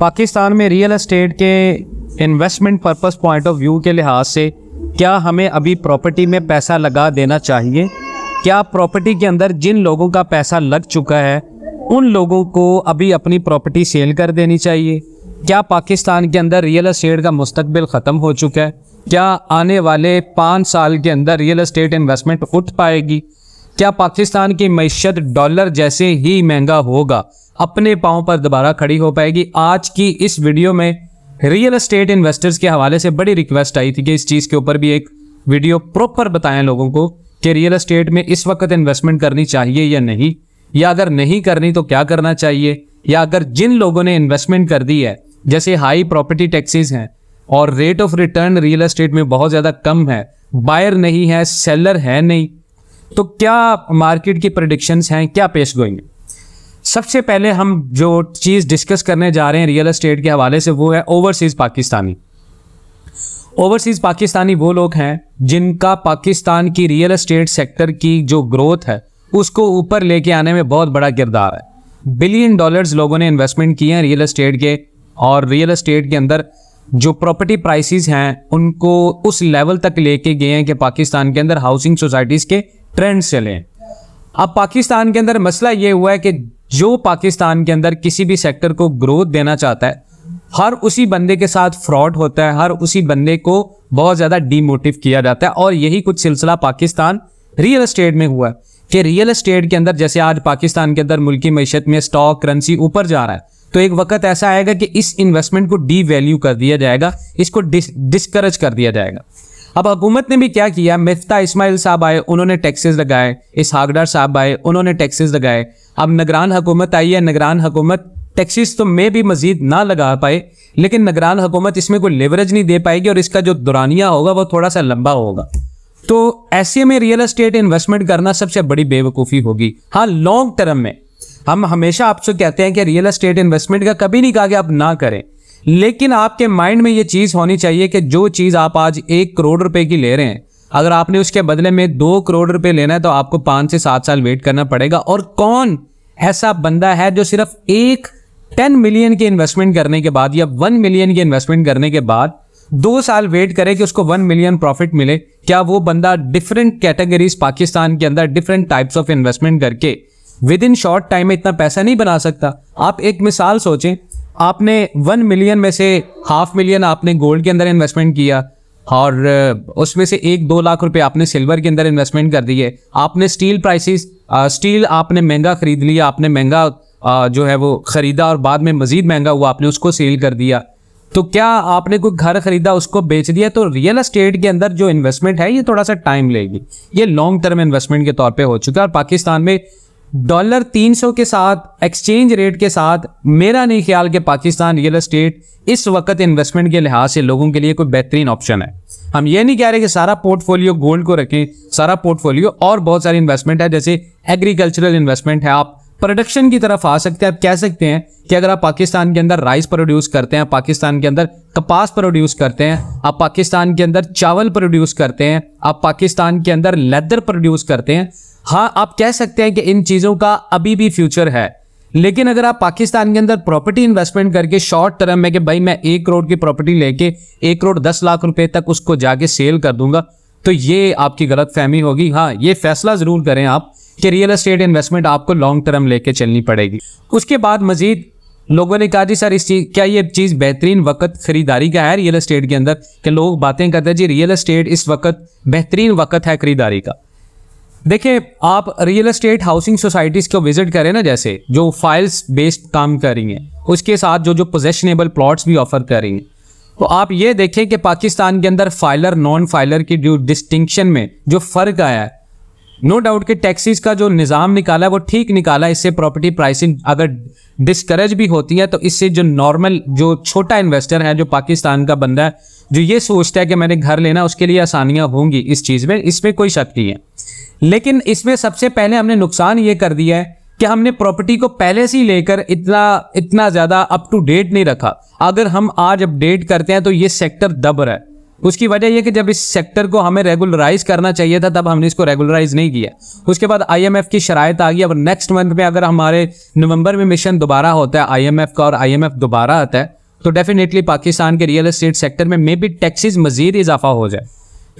पाकिस्तान में real estate के investment purpose point of view के लिहाज से क्या हमें अभी प्रॉपर्टी में पैसा लगा देना चाहिए क्या प्रॉपर्टी के अंदर जिन लोगों का पैसा लग चुका है उन लोगों को अभी अपनी प्रॉपर्टी सेल कर देनी चाहिए क्या पाकिस्तान के अंदर रियल इस्टेट का मुस्तबिल ख़त्म हो चुका है क्या आने वाले पाँच साल के अंदर रियल इस्टेट इन्वेस्टमेंट उठ पाएगी क्या पाकिस्तान की मीशत डॉलर जैसे ही महंगा होगा अपने पाँव पर दोबारा खड़ी हो पाएगी आज की इस वीडियो में रियल एस्टेट इन्वेस्टर्स के हवाले से बड़ी रिक्वेस्ट आई थी कि इस चीज़ के ऊपर भी एक वीडियो प्रॉपर बताएं लोगों को कि रियल एस्टेट में इस वक्त इन्वेस्टमेंट करनी चाहिए या नहीं या अगर नहीं करनी तो क्या करना चाहिए या अगर जिन लोगों ने इन्वेस्टमेंट कर दी है जैसे हाई प्रॉपर्टी टैक्सेस हैं और rate of return real estate में बहुत ज़्यादा कम है बायर नहीं है सेलर है नहीं तो क्या मार्केट की प्रडिक्शंस हैं क्या पेश गोइंग सबसे पहले हम जो चीज़ डिस्कस करने जा रहे हैं रियल एस्टेट के हवाले से वो है ओवरसीज़ पाकिस्तानी ओवरसीज़ पाकिस्तानी वो लोग हैं जिनका पाकिस्तान की रियल एस्टेट सेक्टर की जो ग्रोथ है उसको ऊपर लेके आने में बहुत बड़ा किरदार है बिलियन डॉलर्स लोगों ने इन्वेस्टमेंट किए हैं रियल एस्टेट के और रियल एस्टेट के अंदर जो प्रॉपर्टी प्राइसेस हैं उनको उस लेवल तक लेके गए हैं कि पाकिस्तान के अंदर हाउसिंग सोसाइटीज़ के ट्रेंड चले अब पाकिस्तान के अंदर मसला ये हुआ है कि जो पाकिस्तान के अंदर किसी भी सेक्टर को ग्रोथ देना चाहता है हर उसी बंदे के साथ फ्रॉड होता है हर उसी बंदे को बहुत ज़्यादा डीमोटिव किया जाता है और यही कुछ सिलसिला पाकिस्तान रियल एस्टेट में हुआ है कि रियल एस्टेट के अंदर जैसे आज पाकिस्तान के अंदर मुल्की मीशत में स्टॉक करेंसी ऊपर जा रहा है तो एक वक्त ऐसा आएगा कि इस इन्वेस्टमेंट को डी वैल्यू कर दिया जाएगा इसको डिस्करेज कर दिया जाएगा अब हुकूमत ने भी क्या किया मिफ्ता इसमाइल साहब आए उन्होंने टैक्सेस लगाए हागडार साहब आए उन्होंने टैक्सेस लगाए अब निगरान हुकूमत आई है निगरान हुकूमत टैक्सेस तो मैं भी मजीद ना लगा पाए लेकिन निगरान हुकूमत इसमें कोई लेवरेज नहीं दे पाएगी और इसका जो दुरानिया होगा वो थोड़ा सा लंबा होगा तो ऐसे में रियल एस्टेट इन्वेस्टमेंट करना सबसे बड़ी बेवकूफ़ी होगी हाँ लॉन्ग टर्म में हम हमेशा आपसे कहते हैं कि रियल एस्टेट इन्वेस्टमेंट का कभी नहीं कहा कि आप ना करें लेकिन आपके माइंड में ये चीज़ होनी चाहिए कि जो चीज़ आप आज एक करोड़ रुपए की ले रहे हैं अगर आपने उसके बदले में दो करोड़ रुपए लेना है तो आपको पाँच से सात साल वेट करना पड़ेगा और कौन ऐसा बंदा है जो सिर्फ एक टेन मिलियन की इन्वेस्टमेंट करने के बाद या वन मिलियन की इन्वेस्टमेंट करने के बाद दो साल वेट करे कि उसको वन मिलियन प्रॉफिट मिले क्या वो बंदा डिफरेंट कैटेगरीज पाकिस्तान के अंदर डिफरेंट टाइप्स ऑफ इन्वेस्टमेंट करके विद इन शॉर्ट टाइम में इतना पैसा नहीं बना सकता आप एक मिसाल सोचें आपने वन मिलियन में से हाफ मिलियन आपने गोल्ड के अंदर इन्वेस्टमेंट किया और uh, उसमें से एक दो लाख रुपए आपने सिल्वर के अंदर इन्वेस्टमेंट कर दिए आपने स्टील प्राइसेस स्टील आपने महंगा ख़रीद लिया आपने महंगा uh, जो है वो ख़रीदा और बाद में मज़ीद महंगा हुआ आपने उसको सेल कर दिया तो क्या आपने कोई घर खरीदा उसको बेच दिया तो रियल एस्टेट के अंदर जो इन्वेस्टमेंट है ये थोड़ा सा टाइम लेगी ये लॉन्ग टर्म इन्वेस्टमेंट के तौर पे हो चुका है और पाकिस्तान में डॉलर 300 के साथ एक्सचेंज रेट के साथ मेरा नहीं ख्याल कि पाकिस्तान रियल एस्टेट इस वक्त इन्वेस्टमेंट के लिहाज से लोगों के लिए कोई बेहतरीन ऑप्शन है हम ये नहीं कह रहे कि सारा पोर्टफोलियो गोल्ड को रखें सारा पोर्टफोलियो और बहुत सारी इन्वेस्टमेंट है जैसे एग्रीकल्चरल इन्वेस्टमेंट है आप प्रोडक्शन की तरफ आ सकते हैं आप कह सकते हैं कि अगर आप पाकिस्तान के अंदर राइस प्रोड्यूस करते हैं पाकिस्तान के अंदर कपास प्रोड्यूस करते हैं आप पाकिस्तान के अंदर चावल प्रोड्यूस करते हैं आप पाकिस्तान के अंदर लेदर प्रोड्यूस करते हैं हाँ आप कह सकते हैं कि इन चीज़ों का अभी भी फ्यूचर है लेकिन अगर आप पाकिस्तान के अंदर प्रॉपर्टी इन्वेस्टमेंट करके शॉर्ट टर्म में कि भाई मैं एक करोड़ की प्रॉपर्टी लेके एक करोड़ दस लाख रुपए तक उसको जाके सेल कर दूंगा तो ये आपकी गलत फहमी होगी हाँ ये फैसला ज़रूर करें आप कि रियल एस्टेट इन्वेस्टमेंट आपको लॉन्ग टर्म लेके चलनी पड़ेगी उसके बाद मजीद लोगों ने कहा जी सर इस चीज़ क्या ये चीज़ बेहतरीन वक्त खरीदारी का है रियल एस्टेट के अंदर कि लोग बातें करते हैं जी रियल एस्टेट इस वक्त बेहतरीन वक्त है खरीदारी का देखिए आप रियल एस्टेट हाउसिंग सोसाइटीज़ को विजिट करें ना जैसे जो फाइल्स बेस्ड काम कर रही हैं उसके साथ जो जो पोजेशनेबल प्लॉट्स भी ऑफर कर रही हैं तो आप ये देखें कि पाकिस्तान के अंदर फाइलर नॉन फाइलर की जो डिस्टिंक्शन में जो फ़र्क आया है नो डाउट कि टैक्सीज का जो निज़ाम निकाला है वो ठीक निकाला है इससे प्रॉपर्टी प्राइसिंग अगर डिस्करेज भी होती है तो इससे जो नॉर्मल जो छोटा इन्वेस्टर है जो पाकिस्तान का बंदा है जो ये सोचता है कि मैंने घर लेना उसके लिए आसानियाँ होंगी इस चीज़ में इसमें कोई शक नहीं है लेकिन इसमें सबसे पहले हमने नुकसान ये कर दिया है कि हमने प्रॉपर्टी को पहले से ही लेकर इतना इतना ज़्यादा अप टू डेट नहीं रखा अगर हम आज अपडेट करते हैं तो ये सेक्टर दब रहा है उसकी वजह यह कि जब इस सेक्टर को हमें रेगुलराइज करना चाहिए था तब हमने इसको रेगुलराइज नहीं किया उसके बाद आईएमएफ की शराय आ गई अब नेक्स्ट मंथ में अगर हमारे नवंबर में मिशन दोबारा होता है आईएमएफ का और आईएमएफ दोबारा आता है तो डेफिनेटली पाकिस्तान के रियल एस्टेट सेक्टर में मे बी टैक्सेस मजीद इजाफा हो जाए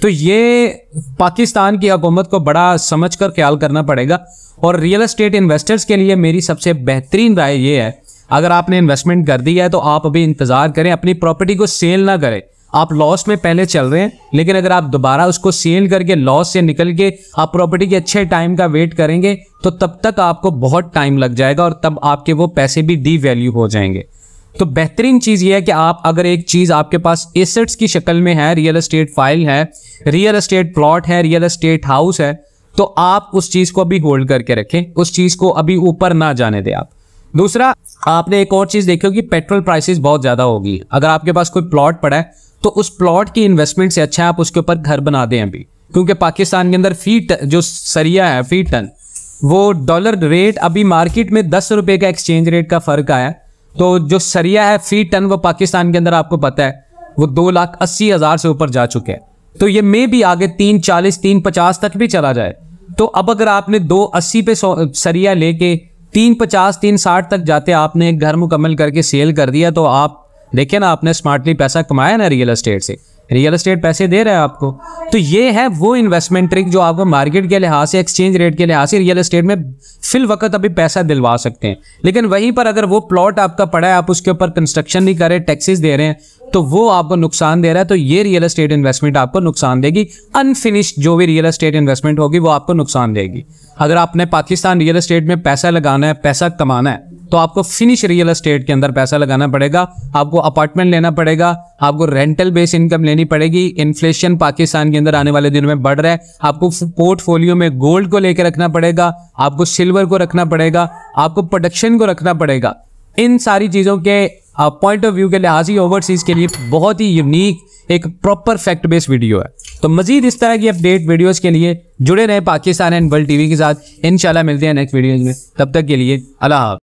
तो ये पाकिस्तान की हकूमत को बड़ा समझ कर ख्याल करना पड़ेगा और रियल इस्टेट इन्वेस्टर्स के लिए मेरी सबसे बेहतरीन राय ये है अगर आपने इन्वेस्टमेंट कर दी है तो आप अभी इंतज़ार करें अपनी प्रॉपर्टी को सेल ना करें आप लॉस में पहले चल रहे हैं लेकिन अगर आप दोबारा उसको सेल करके लॉस से निकल के आप प्रॉपर्टी के अच्छे टाइम का वेट करेंगे तो तब तक आपको बहुत टाइम लग जाएगा और तब आपके वो पैसे भी डी वैल्यू हो जाएंगे तो बेहतरीन चीज़ ये है कि आप अगर एक चीज़ आपके पास एसेट्स की शक्ल में है रियल एस्टेट फाइल है रियल एस्टेट प्लॉट है रियल एस्टेट हाउस है तो आप उस चीज़ को अभी होल्ड करके रखें उस चीज़ को अभी ऊपर ना जाने दें आप दूसरा आपने एक और चीज़ देखी होगी पेट्रोल प्राइसेस बहुत ज़्यादा होगी अगर आपके पास कोई प्लॉट पड़ा है तो उस प्लॉट की इन्वेस्टमेंट से अच्छा है आप उसके ऊपर घर बना दें अभी क्योंकि पाकिस्तान के अंदर फी जो सरिया है फी टन वो डॉलर रेट अभी मार्केट में दस रुपए का एक्सचेंज रेट का फ़र्क आया तो जो सरिया है फी टन वो पाकिस्तान के अंदर आपको पता है वो दो लाख अस्सी हज़ार से ऊपर जा चुके हैं तो ये मे भी आगे तीन चालीस तीन पचास तक भी चला जाए तो अब अगर आपने दो अस्सी पे सरिया लेके तीन पचास तीन साठ तक जाते आपने एक घर मुकम्मल करके सेल कर दिया तो आप देखिए ना आपने स्मार्टली पैसा कमाया ना रियल एस्टेट से रियल एस्टेट पैसे दे रहा है आपको तो ये है वो इन्वेस्टमेंट ट्रिक जो आपको मार्केट के लिहाज से एक्सचेंज रेट के लिहाज से रियल एस्टेट में फिल वक्त अभी पैसा दिलवा सकते हैं लेकिन वहीं पर अगर वो प्लॉट आपका पड़ा है आप उसके ऊपर कंस्ट्रक्शन नहीं करें टैक्सेस दे रहे हैं तो वो आपको नुकसान दे रहा है तो ये रियल एस्टेट इन्वेस्टमेंट आपको नुकसान देगी अनफिनिश्ड जो भी रियल एस्टेट इन्वेस्टमेंट होगी वो आपको नुकसान देगी अगर आपने पाकिस्तान रियल एस्टेट में पैसा लगाना है पैसा कमाना है तो आपको फिनिश रियल एस्टेट के अंदर पैसा लगाना पड़ेगा आपको अपार्टमेंट लेना पड़ेगा आपको रेंटल बेस इनकम लेनी पड़ेगी इन्फ्लेशन पाकिस्तान के अंदर आने वाले दिनों में बढ़ रहा है आपको पोर्टफोलियो में गोल्ड को लेकर रखना पड़ेगा आपको सिल्वर को रखना पड़ेगा आपको प्रोडक्शन को रखना पड़ेगा इन सारी चीज़ों के पॉइंट ऑफ व्यू के लिहाज ही ओवरसीज़ के लिए बहुत ही यूनिक एक प्रॉपर फैक्ट बेस्ड वीडियो है तो मजीद इस तरह की अपडेट वीडियोस के लिए जुड़े रहे पाकिस्तान एंड वर्ल्ड टीवी के साथ इन मिलते हैं नेक्स्ट वीडियोज में तब तक के लिए अल्लाह